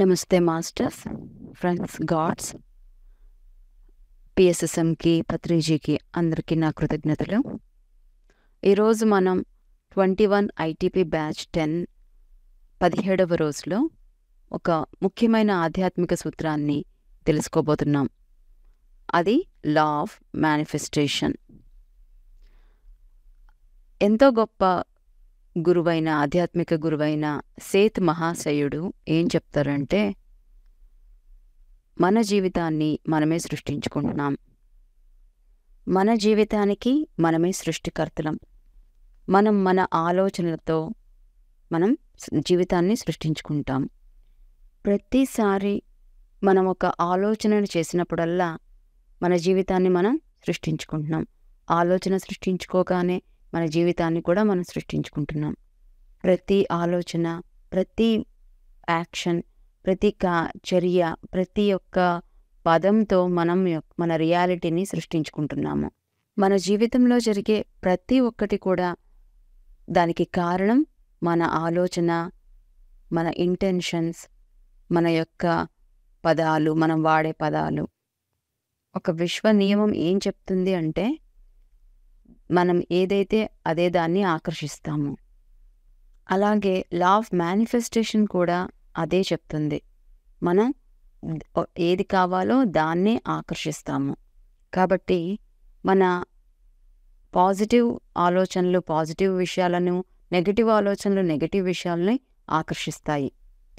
నమస్తే masters friends gods పిఎస్ఎస్ఎంకి పత్రిజీకి అందరికీ నా కృతజ్ఞతలు ఈరోజు మనం twenty one ITP batch ten పదిహేడవ రోజులో ఒక ముఖ్యమైన ఆధ్యాత్మిక సూత్రాన్ని తెలుసుకోబోతున్నాం అది లా ఆఫ్ మేనిఫెస్టేషన్ ఎంతో గొప్ప గురువైన ఆధ్యాత్మిక గురువైన సేత్ మహాశయుడు ఏం చెప్తారంటే మన జీవితాన్ని మనమే సృష్టించుకుంటున్నాం మన జీవితానికి మనమే సృష్టికర్తలం మనం మన ఆలోచనలతో మనం జీవితాన్ని సృష్టించుకుంటాం ప్రతిసారి మనం ఒక ఆలోచనను చేసినప్పుడల్లా మన జీవితాన్ని మనం సృష్టించుకుంటున్నాం ఆలోచన సృష్టించుకోగానే మన జీవితాన్ని కూడా మనం సృష్టించుకుంటున్నాం ప్రతి ఆలోచన ప్రతి యాక్షన్ ప్రతి కా చర్య ప్రతి ఒక్క పదంతో మనం మన రియాలిటీని సృష్టించుకుంటున్నాము మన జీవితంలో జరిగే ప్రతి ఒక్కటి కూడా దానికి కారణం మన ఆలోచన మన ఇంటెన్షన్స్ మన యొక్క పదాలు మనం వాడే పదాలు ఒక విశ్వ నియమం ఏం చెప్తుంది అంటే మనం ఏదైతే అదే దాన్ని ఆకర్షిస్తాము అలాగే లా ఆఫ్ మేనిఫెస్టేషన్ కూడా అదే చెప్తుంది మనం ఏది కావాలో దాన్నే ఆకర్షిస్తాము కాబట్టి మన పాజిటివ్ ఆలోచనలు పాజిటివ్ విషయాలను నెగిటివ్ ఆలోచనలు నెగిటివ్ విషయాలని ఆకర్షిస్తాయి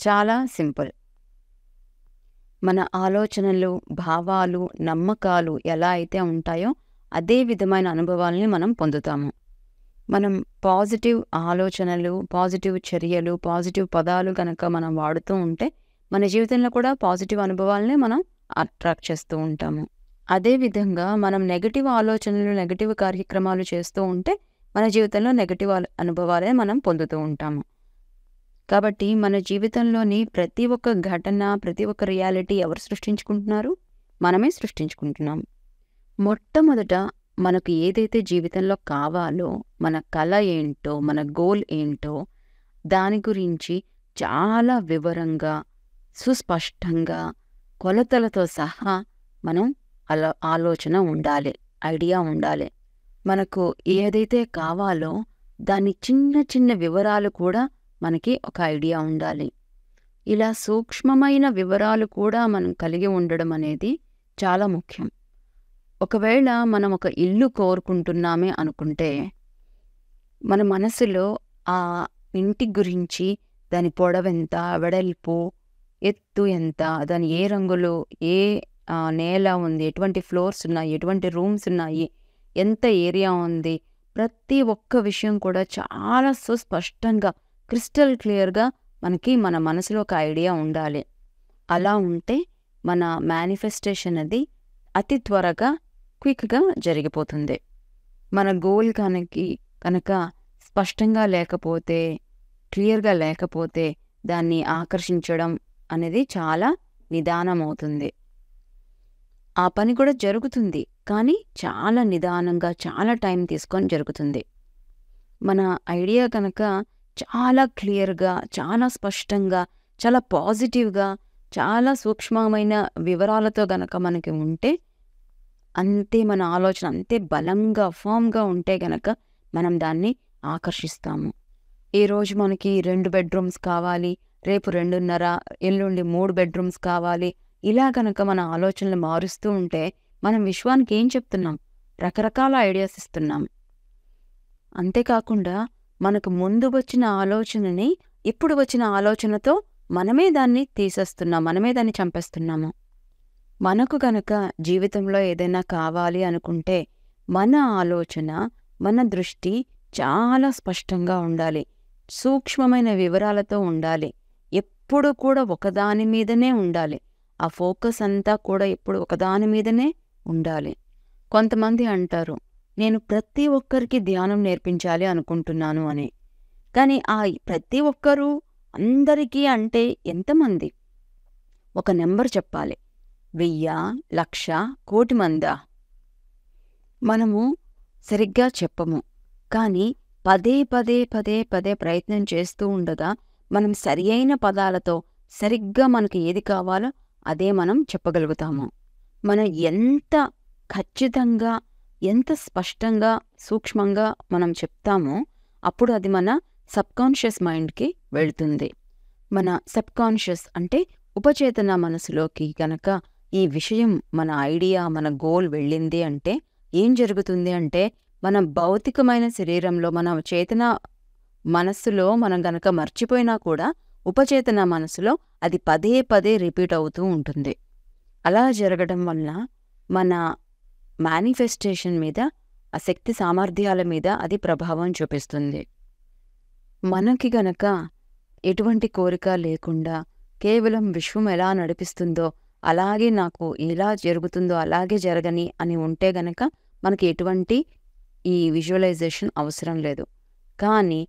చాలా సింపుల్ మన ఆలోచనలు భావాలు నమ్మకాలు ఎలా అయితే ఉంటాయో అదే విధమైన అనుభవాలని మనం పొందుతాము మనం పాజిటివ్ ఆలోచనలు పాజిటివ్ చర్యలు పాజిటివ్ పదాలు కనుక మనం వాడుతూ ఉంటే మన జీవితంలో కూడా పాజిటివ్ అనుభవాలనే మనం అట్రాక్ట్ చేస్తూ ఉంటాము అదేవిధంగా మనం నెగటివ్ ఆలోచనలు నెగటివ్ కార్యక్రమాలు చేస్తూ ఉంటే మన జీవితంలో నెగటివ్ అనుభవాలే మనం పొందుతూ ఉంటాము కాబట్టి మన జీవితంలోని ప్రతి ఒక్క ఘటన ప్రతి ఒక్క రియాలిటీ ఎవరు సృష్టించుకుంటున్నారు మనమే సృష్టించుకుంటున్నాం మొట్టమొదట మనకు ఏదైతే జీవితంలో కావాలో మన కళ ఏంటో మన గోల్ ఏంటో దాని గురించి చాలా వివరంగా సుస్పష్టంగా కొలతలతో సహా మనం అలా ఆలోచన ఉండాలి ఐడియా ఉండాలి మనకు ఏదైతే కావాలో దాని చిన్న చిన్న వివరాలు కూడా మనకి ఒక ఐడియా ఉండాలి ఇలా సూక్ష్మమైన వివరాలు కూడా మనం కలిగి ఉండడం అనేది చాలా ముఖ్యం ఒకవేళ మనం ఒక ఇల్లు కోరుకుంటున్నామే అనుకుంటే మన మనసులో ఆ ఇంటి గురించి దాని పొడవెంత వెడల్పు ఎత్తు ఎంత దాని ఏ రంగులో ఏ నేల ఉంది ఎటువంటి ఫ్లోర్స్ ఉన్నాయి ఎటువంటి రూమ్స్ ఉన్నాయి ఎంత ఏరియా ఉంది ప్రతి ఒక్క విషయం కూడా చాలా సుస్పష్టంగా క్రిస్టల్ క్లియర్గా మనకి మన మనసులో ఒక ఐడియా ఉండాలి అలా ఉంటే మన మేనిఫెస్టేషన్ అది అతి త్వరగా క్విక్గా జరిగిపోతుంది మన గోల్ కనుక కనుక స్పష్టంగా లేకపోతే క్లియర్గా లేకపోతే దాన్ని ఆకర్షించడం అనేది చాలా నిదానమవుతుంది ఆ పని కూడా జరుగుతుంది కానీ చాలా నిదానంగా చాలా టైం తీసుకొని జరుగుతుంది మన ఐడియా కనుక చాలా క్లియర్గా చాలా స్పష్టంగా చాలా పాజిటివ్గా చాలా సూక్ష్మమైన వివరాలతో గనక మనకి ఉంటే అంతే మన ఆలోచన అంతే బలంగా ఫామ్గా ఉంటే గనక మనం దాన్ని ఆకర్షిస్తాము ఈరోజు మనకి రెండు బెడ్రూమ్స్ కావాలి రేపు రెండున్నర ఎల్లుండి మూడు బెడ్రూమ్స్ కావాలి ఇలా గనక మన ఆలోచనలు మారుస్తూ ఉంటే మనం విశ్వానికి ఏం చెప్తున్నాం రకరకాల ఐడియాస్ ఇస్తున్నాం అంతేకాకుండా మనకు ముందు వచ్చిన ఆలోచనని ఇప్పుడు వచ్చిన ఆలోచనతో మనమే దాన్ని తీసేస్తున్నాం మనమే దాన్ని చంపేస్తున్నాము మనకు గనక జీవితంలో ఏదైనా కావాలి అనుకుంటే మన ఆలోచన మన దృష్టి చాలా స్పష్టంగా ఉండాలి సూక్ష్మమైన వివరాలతో ఉండాలి ఎప్పుడు కూడా ఒకదాని మీదనే ఉండాలి ఆ ఫోకస్ అంతా కూడా ఎప్పుడు ఒకదాని మీదనే ఉండాలి కొంతమంది అంటారు నేను ప్రతి ఒక్కరికి ధ్యానం నేర్పించాలి అనుకుంటున్నాను అని కానీ ఆ ప్రతి ఒక్కరూ అందరికీ అంటే ఎంతమంది ఒక నెంబర్ చెప్పాలి వెయ్య లక్ష కోటి మందా మనము సరిగ్గా చెప్పము కానీ పదే పదే పదే పదే ప్రయత్నం చేస్తూ ఉండగా మనం సరి అయిన పదాలతో సరిగ్గా మనకు ఏది కావాలో అదే మనం చెప్పగలుగుతాము మనం ఎంత ఖచ్చితంగా ఎంత స్పష్టంగా సూక్ష్మంగా మనం చెప్తామో అప్పుడు అది మన సబ్కాన్షియస్ మైండ్కి వెళ్తుంది మన సబ్కాన్షియస్ అంటే ఉపచేతన మనసులోకి గనక ఈ విషయం మన ఐడియా మన గోల్ వెళ్ళింది అంటే ఏం జరుగుతుంది అంటే మన భౌతికమైన శరీరంలో మన చేతన మనస్సులో మనం గనక మర్చిపోయినా కూడా ఉపచేతన మనసులో అది పదే పదే రిపీట్ అవుతూ ఉంటుంది అలా జరగడం వల్ల మన మేనిఫెస్టేషన్ మీద ఆ శక్తి సామర్థ్యాల మీద అది ప్రభావం చూపిస్తుంది మనకి గనక ఎటువంటి కోరిక లేకుండా కేవలం విశ్వం ఎలా నడిపిస్తుందో అలాగే నాకు ఎలా జరుగుతుందో అలాగే జరగని అని ఉంటే గనక మనకి ఎటువంటి ఈ విజువలైజేషన్ అవసరం లేదు కానీ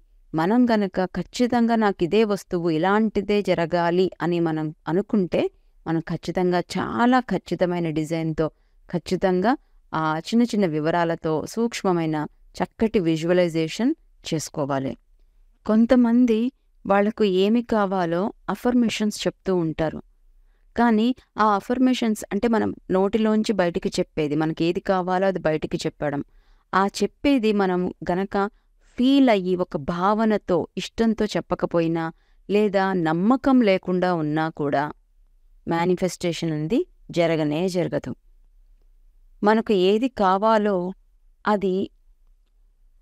మనం గనక ఖచ్చితంగా నాకు ఇదే వస్తువు ఇలాంటిదే జరగాలి అని మనం అనుకుంటే మనం ఖచ్చితంగా చాలా ఖచ్చితమైన డిజైన్తో ఖచ్చితంగా ఆ చిన్న చిన్న వివరాలతో సూక్ష్మమైన చక్కటి విజువలైజేషన్ చేసుకోవాలి కొంతమంది వాళ్లకు ఏమి కావాలో అఫర్మేషన్స్ చెప్తూ ఉంటారు కానీ ఆ అఫర్మేషన్స్ అంటే మనం నోటిలోంచి బయటికి చెప్పేది మనకి ఏది కావాలో అది బయటికి చెప్పడం ఆ చెప్పేది మనం గనక ఫీల్ అయ్యి ఒక భావనతో ఇష్టంతో చెప్పకపోయినా లేదా నమ్మకం లేకుండా ఉన్నా కూడా మేనిఫెస్టేషన్ అనేది జరగనే జరగదు మనకు ఏది కావాలో అది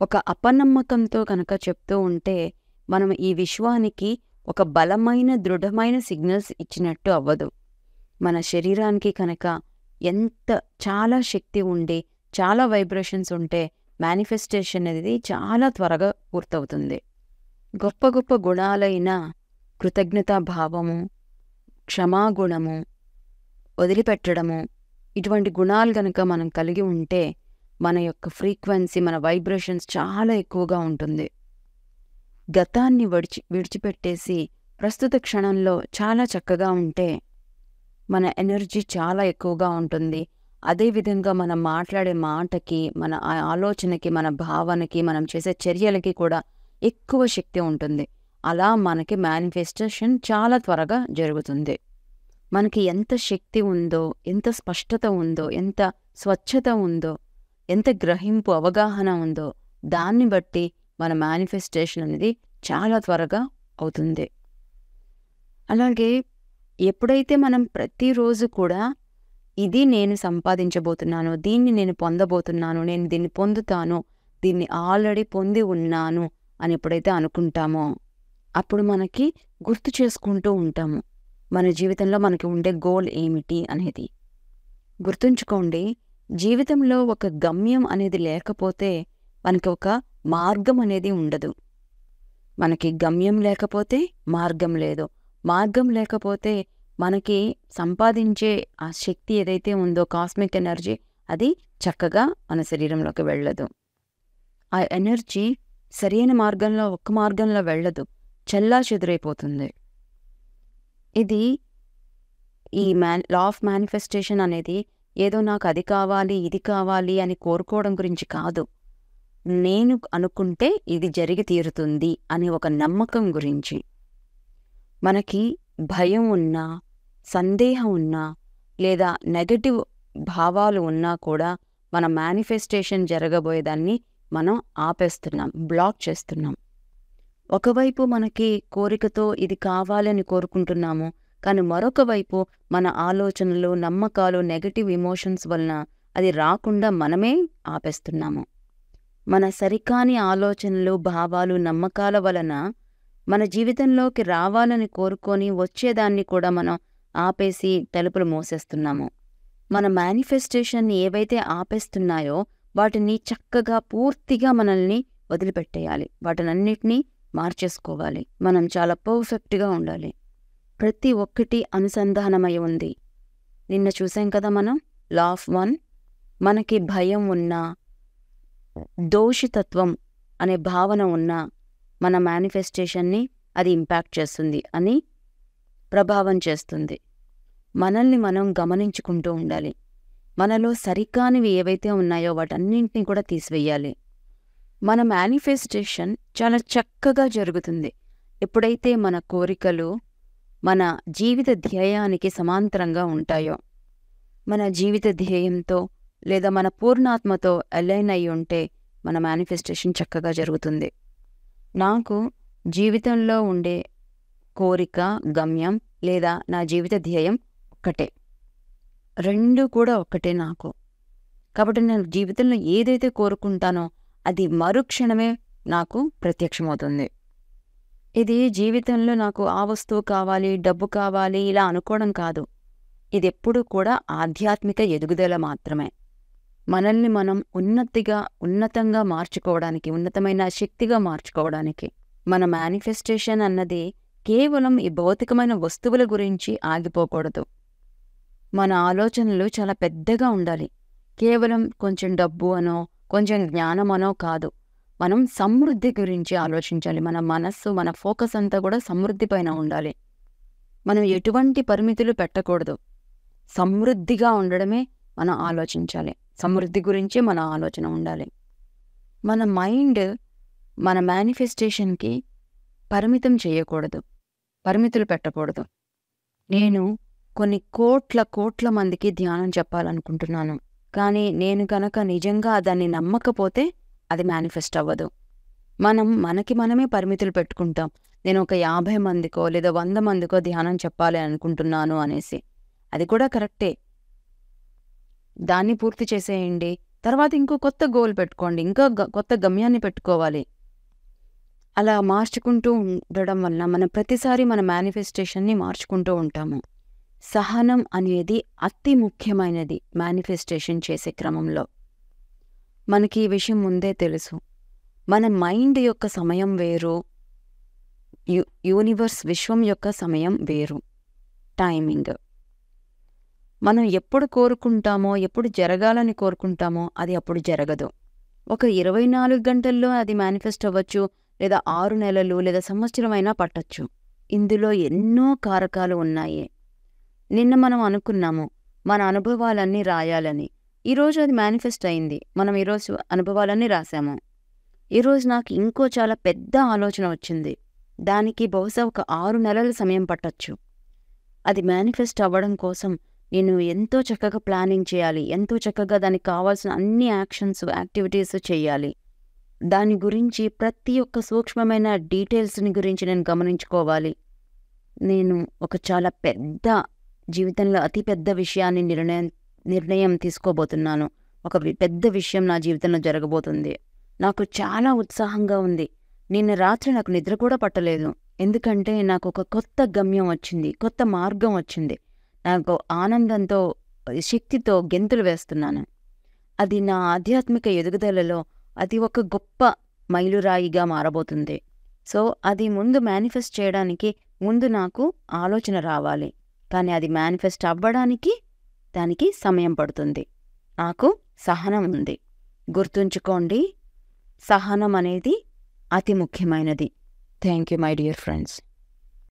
ఒక అపనమ్మకంతో కనుక చెప్తూ ఉంటే మనం ఈ విశ్వానికి ఒక బలమైన దృఢమైన సిగ్నల్స్ ఇచ్చినట్టు అవ్వదు మన శరీరానికి కనుక ఎంత చాలా శక్తి ఉండి చాలా వైబ్రేషన్స్ ఉంటే మేనిఫెస్టేషన్ అనేది చాలా త్వరగా పూర్తవుతుంది గొప్ప గొప్ప గుణాలైన కృతజ్ఞతాభావము క్షమాగుణము వదిలిపెట్టడము ఇటువంటి గుణాలు కనుక మనం కలిగి ఉంటే మన యొక్క ఫ్రీక్వెన్సీ మన వైబ్రేషన్స్ చాలా ఎక్కువగా ఉంటుంది గతాన్ని విడిచి విడిచిపెట్టేసి ప్రస్తుత క్షణంలో చాలా చక్కగా ఉంటే మన ఎనర్జీ చాలా ఎక్కువగా ఉంటుంది అదేవిధంగా మనం మాట్లాడే మాటకి మన ఆలోచనకి మన భావనకి మనం చేసే చర్యలకి కూడా ఎక్కువ శక్తి ఉంటుంది అలా మనకి మేనిఫెస్టేషన్ చాలా త్వరగా జరుగుతుంది మనకి ఎంత శక్తి ఉందో ఎంత స్పష్టత ఉందో ఎంత స్వచ్ఛత ఉందో ఎంత గ్రహింపు అవగాహన ఉందో దాన్ని బట్టి మన మేనిఫెస్టేషన్ అనేది చాలా త్వరగా అవుతుంది అలాగే ఎప్పుడైతే మనం ప్రతిరోజు కూడా ఇది నేను సంపాదించబోతున్నాను దీన్ని నేను పొందబోతున్నాను నేను దీన్ని పొందుతాను దీన్ని ఆల్రెడీ పొంది ఉన్నాను అని ఎప్పుడైతే అనుకుంటామో అప్పుడు మనకి గుర్తు చేసుకుంటూ ఉంటాము మన జీవితంలో మనకి ఉండే గోల్ ఏమిటి అనేది గుర్తుంచుకోండి జీవితంలో ఒక గమ్యం అనేది లేకపోతే మనకి ఒక మార్గం అనేది ఉండదు మనకి గమ్యం లేకపోతే మార్గం లేదు మార్గం లేకపోతే మనకి సంపాదించే ఆ శక్తి ఏదైతే ఉందో కాస్మిక్ ఎనర్జీ అది చక్కగా మన శరీరంలోకి వెళ్ళదు ఆ ఎనర్జీ సరైన మార్గంలో ఒక్క మార్గంలో వెళ్ళదు చెల్లా చెదురైపోతుంది ఇది ఈ మ్యాన్ లా ఆఫ్ మేనిఫెస్టేషన్ అనేది ఏదో నాకు అది కావాలి ఇది కావాలి అని కోరుకోవడం గురించి కాదు నేను అనుకుంటే ఇది జరిగి తీరుతుంది అని ఒక నమ్మకం గురించి మనకి భయం ఉన్నా సందేహం ఉన్నా లేదా నెగటివ్ భావాలు ఉన్నా కూడా మన మేనిఫెస్టేషన్ జరగబోయేదాన్ని మనం ఆపేస్తున్నాం బ్లాక్ చేస్తున్నాం ఒకవైపు మనకి కోరికతో ఇది కావాలని కోరుకుంటున్నాము కానీ మరొక వైపు మన ఆలోచనలు నమ్మకాలు నెగటివ్ ఎమోషన్స్ వలన అది రాకుండా మనమే ఆపేస్తున్నాము మన సరికాని ఆలోచనలు భావాలు నమ్మకాల వలన మన జీవితంలోకి రావాలని కోరుకొని వచ్చేదాన్ని కూడా మనం ఆపేసి తలుపులు మూసేస్తున్నాము మన మేనిఫెస్టేషన్ని ఏవైతే ఆపేస్తున్నాయో వాటిని చక్కగా పూర్తిగా మనల్ని వదిలిపెట్టేయాలి వాటినన్నిటినీ మార్చేసుకోవాలి మనం చాలా పర్ఫెక్ట్గా ఉండాలి ప్రతి ఒక్కటి అనుసంధానమై ఉంది నిన్న చూసాం కదా మనం లాఫ్ వన్ మనకి భయం ఉన్నా దోషితత్వం అనే భావన ఉన్నా మన మేనిఫెస్టేషన్ని అది ఇంపాక్ట్ చేస్తుంది అని ప్రభావం చేస్తుంది మనల్ని మనం గమనించుకుంటూ ఉండాలి మనలో సరికానివి ఏవైతే ఉన్నాయో వాటన్నింటినీ కూడా తీసివేయాలి మన మేనిఫెస్టేషన్ చాలా చక్కగా జరుగుతుంది ఎప్పుడైతే మన కోరికలు మన జీవిత ధ్యేయానికి సమాంతరంగా ఉంటాయో మన జీవిత ధ్యేయంతో లేదా మన పూర్ణాత్మతో అలైన్ అయి ఉంటే మన మేనిఫెస్టేషన్ చక్కగా జరుగుతుంది నాకు జీవితంలో ఉండే కోరిక గమ్యం లేదా నా జీవిత ధ్యేయం ఒక్కటే రెండు కూడా ఒక్కటే నాకు కాబట్టి నేను జీవితంలో ఏదైతే కోరుకుంటానో అది మరుక్షణమే నాకు ప్రత్యక్షమవుతుంది ఇది జీవితంలో నాకు ఆ వస్తువు కావాలి డబ్బు కావాలి ఇలా అనుకోవడం కాదు ఇది ఎప్పుడూ కూడా ఆధ్యాత్మిక ఎదుగుదల మాత్రమే మనల్ని మనం ఉన్నతిగా ఉన్నతంగా మార్చుకోవడానికి ఉన్నతమైన శక్తిగా మార్చుకోవడానికి మన మేనిఫెస్టేషన్ అన్నది కేవలం ఈ భౌతికమైన వస్తువుల గురించి ఆగిపోకూడదు మన ఆలోచనలు చాలా పెద్దగా ఉండాలి కేవలం కొంచెం డబ్బు అనో కొంచెం జ్ఞానమనో కాదు మనం సమృద్ధి గురించి ఆలోచించాలి మన మనస్సు మన ఫోకస్ అంతా కూడా సమృద్ధి పైన ఉండాలి మనం ఎటువంటి పరిమితులు పెట్టకూడదు సమృద్ధిగా ఉండడమే మనం ఆలోచించాలి సమృద్ధి గురించి మన ఆలోచన ఉండాలి మన మైండ్ మన మేనిఫెస్టేషన్కి పరిమితం చేయకూడదు పరిమితులు పెట్టకూడదు నేను కొన్ని కోట్ల కోట్ల మందికి ధ్యానం చెప్పాలనుకుంటున్నాను కానీ నేను గనక నిజంగా దాన్ని నమ్మకపోతే అది మేనిఫెస్ట్ అవ్వదు మనం మనకి మనమే పరిమితులు పెట్టుకుంటాం నేను ఒక యాభై మందికో లేదా వంద మందికో ధ్యానం చెప్పాలి అనుకుంటున్నాను అనేసి అది కూడా కరెక్టే దాన్ని పూర్తి చేసేయండి తర్వాత ఇంకో కొత్త గోల్ పెట్టుకోండి ఇంకా కొత్త గమ్యాన్ని పెట్టుకోవాలి అలా మార్చుకుంటూ ఉండడం వలన మనం ప్రతిసారి మన మేనిఫెస్టేషన్ని మార్చుకుంటూ ఉంటాము సహనం అనేది అతి ముఖ్యమైనది మేనిఫెస్టేషన్ చేసే క్రమంలో మనకి ఈ విషయం ముందే తెలుసు మన మైండ్ యొక్క సమయం వేరు యూనివర్స్ విశ్వం యొక్క సమయం వేరు టైమింగ్ మనం ఎప్పుడు కోరుకుంటామో ఎప్పుడు జరగాలని కోరుకుంటామో అది అప్పుడు జరగదు ఒక ఇరవై నాలుగు గంటల్లో అది మేనిఫెస్ట్ అవ్వచ్చు లేదా ఆరు నెలలు లేదా సంవత్సరమైనా పట్టచ్చు ఇందులో ఎన్నో కారకాలు ఉన్నాయి నిన్న మనం అనుకున్నాము మన అనుభవాలన్నీ రాయాలని ఈరోజు అది మేనిఫెస్ట్ అయింది మనం ఈరోజు అనుభవాలన్నీ రాశాము ఈరోజు నాకు ఇంకో చాలా పెద్ద ఆలోచన వచ్చింది దానికి బహుశా ఒక ఆరు నెలల సమయం పట్టచ్చు అది మేనిఫెస్ట్ అవ్వడం కోసం నేను ఎంతో చక్కగా ప్లానింగ్ చేయాలి ఎంతో చక్కగా దానికి కావాల్సిన అన్ని యాక్షన్స్ యాక్టివిటీస్ చేయాలి దాని గురించి ప్రతి ఒక్క సూక్ష్మమైన డీటెయిల్స్ని గురించి నేను గమనించుకోవాలి నేను ఒక చాలా పెద్ద జీవితంలో అతిపెద్ద విషయాన్ని నిర్ణయం నిర్ణయం తీసుకోబోతున్నాను ఒక పెద్ద విషయం నా జీవితంలో జరగబోతుంది నాకు చాలా ఉత్సాహంగా ఉంది నిన్న రాత్రి నాకు నిద్ర కూడా పట్టలేదు ఎందుకంటే నాకు ఒక కొత్త గమ్యం వచ్చింది కొత్త మార్గం వచ్చింది నాకు ఆనందంతో శక్తితో గెంతులు వేస్తున్నాను అది నా ఆధ్యాత్మిక ఎదుగుదలలో అది ఒక గొప్ప మైలురాయిగా మారబోతుంది సో అది ముందు మేనిఫెస్ట్ చేయడానికి ముందు నాకు ఆలోచన రావాలి కానీ అది మేనిఫెస్ట్ అవ్వడానికి దానికి సమయం పడుతుంది నాకు సహనం ఉంది గుర్తుంచుకోండి సహనం అనేది అతి ముఖ్యమైనది thank you my dear friends